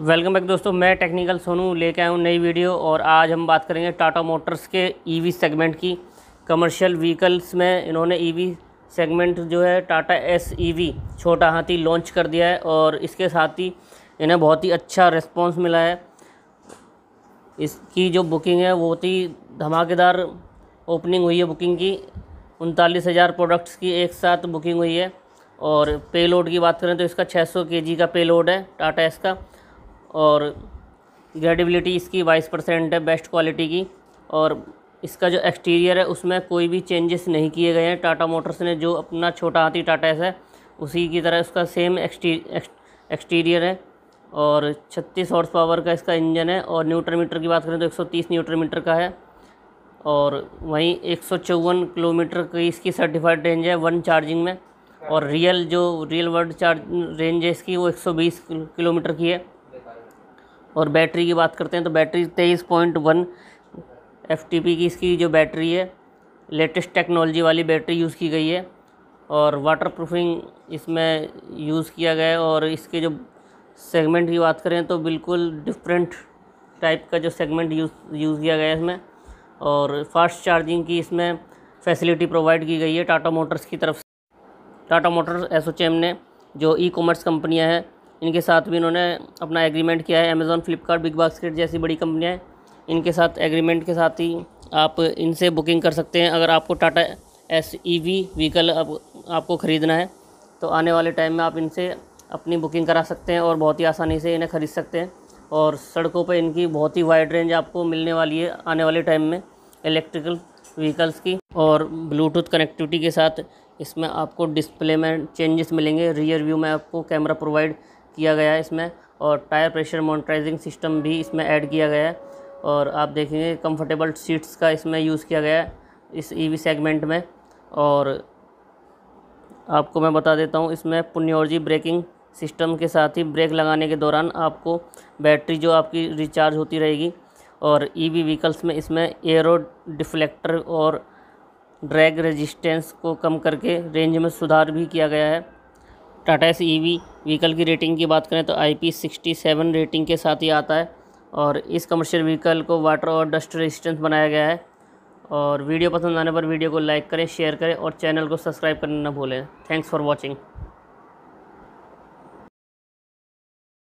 welcome back दोस्तों मैं technical Sonu लेके आया हूँ नई वीडियो और आज हम बात करेंगे टाटा मोटर्स के ईवी e सेगमेंट की कमर्शियल व्हीकल्स में इन्होंने ईवी e सेगमेंट जो है टाटा एस ईवी e छोटा हाथी लॉन्च कर दिया है और इसके साथ ही इन्हें बहुत ही अच्छा रिस्पांस मिला है इसकी जो बुकिंग है वो बहुत ही धमाकेदार ओपनिंग हुई है बुकिंग की उनतालीस हज़ार प्रोडक्ट्स की एक साथ बुकिंग हुई है और पेलोड की बात करें तो इसका 600 केजी का पेलोड है टाटा एस का और ग्रेडिबिलिटी इसकी बाईस परसेंट है बेस्ट क्वालिटी की और इसका जो एक्सटीरियर है उसमें कोई भी चेंजेस नहीं किए गए हैं टाटा मोटर्स ने जो अपना छोटा हाथी टाटा एस है उसी की तरह उसका सेम एक्सटीरियर है और 36 हॉर्स पावर का इसका इंजन है और न्यूटन मीटर की बात करें तो 130 न्यूटन मीटर का है और वहीं एक किलोमीटर की इसकी सर्टिफाइड रेंज है वन चार्जिंग में और रियल जो रियल वर्ल्ड चार्ज रेंज है इसकी वो 120 किलोमीटर की है और बैटरी की बात करते हैं तो बैटरी तेईस point one F T P की इसकी जो बैटरी है लेटेस्ट टेक्नोलॉजी वाली बैटरी यूज़ की गई है और वाटर प्रूफिंग इसमें यूज़ किया गया है और इसके जो सेगमेंट की बात करें तो बिल्कुल डिफरेंट टाइप का जो सेगमेंट यूज़ यूज़ किया गया है इसमें और फास्ट चार्जिंग की इसमें फैसिलिटी प्रोवाइड की गई है टाटा मोटर्स की तरफ से टाटा मोटर्स एसोचैम ने जो ई कॉमर्स कंपनियाँ हैं इनके साथ भी इन्होंने अपना एग्रीमेंट किया है अमेज़ॉन फ्लिपकार्ट बिग बास्केट जैसी बड़ी कंपनियाँ इनके साथ एग्रीमेंट के साथ ही आप इनसे बुकिंग कर सकते हैं अगर आपको Tata S E V vehicle अब आपको ख़रीदना है तो आने वाले टाइम में आप इनसे अपनी बुकिंग करा सकते हैं और बहुत ही आसानी से इन्हें ख़रीद सकते हैं और सड़कों पर इनकी बहुत ही वाइड रेंज आपको मिलने वाली है आने वाले टाइम में इलेक्ट्रिकल व्हीकल्स की और ब्लूटूथ कनेक्टिविटी के साथ इसमें आपको डिस्प्ले में चेंजेस मिलेंगे रियर व्यू में आपको कैमरा प्रोवाइड किया गया है इसमें और टायर प्रेशर मोनिटराइजिंग सिस्टम भी इसमें ऐड किया गया है और आप देखेंगे कंफर्टेबल सीट्स का इसमें यूज़ किया गया है इस ईवी e सेगमेंट में और आपको मैं बता देता हूँ इसमें पुण्योर्जी ब्रेकिंग सिस्टम के साथ ही ब्रेक लगाने के दौरान आपको बैटरी जो आपकी रिचार्ज होती रहेगी और वी e व्हीकल्स में इसमें एयरो डिफ्लेक्टर और ड्रैग रेजिस्टेंस को कम करके रेंज में सुधार भी किया गया है टाटा एस ई व्हीकल की रेटिंग की बात करें तो I P sixty seven rating के साथ ही आता है और इस कमर्शियल व्हीकल को वाटर और डस्ट रेजिस्टेंस बनाया गया है और वीडियो पसंद आने पर वीडियो को लाइक करें शेयर करें और चैनल को सब्सक्राइब करना ना भूलें थैंक्स फॉर वॉचिंग